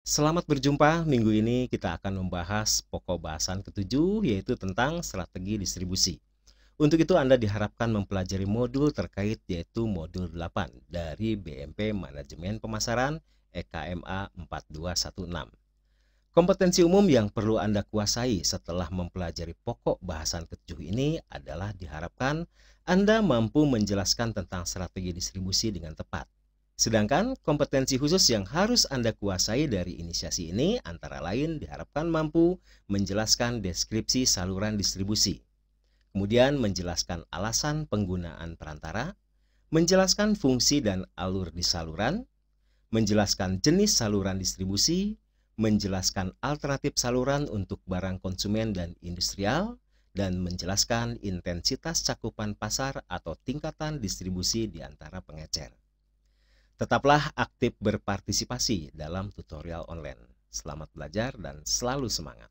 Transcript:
Selamat berjumpa. Minggu ini kita akan membahas pokok bahasan ketujuh yaitu tentang strategi distribusi. Untuk itu Anda diharapkan mempelajari modul terkait yaitu modul 8 dari BMP Manajemen Pemasaran EKMA 4216. Kompetensi umum yang perlu Anda kuasai setelah mempelajari pokok bahasan ketujuh ini adalah diharapkan Anda mampu menjelaskan tentang strategi distribusi dengan tepat Sedangkan kompetensi khusus yang harus Anda kuasai dari inisiasi ini antara lain diharapkan mampu menjelaskan deskripsi saluran distribusi, kemudian menjelaskan alasan penggunaan perantara, menjelaskan fungsi dan alur di saluran, menjelaskan jenis saluran distribusi, menjelaskan alternatif saluran untuk barang konsumen dan industrial, dan menjelaskan intensitas cakupan pasar atau tingkatan distribusi di antara pengecer. Tetaplah aktif berpartisipasi dalam tutorial online. Selamat belajar dan selalu semangat!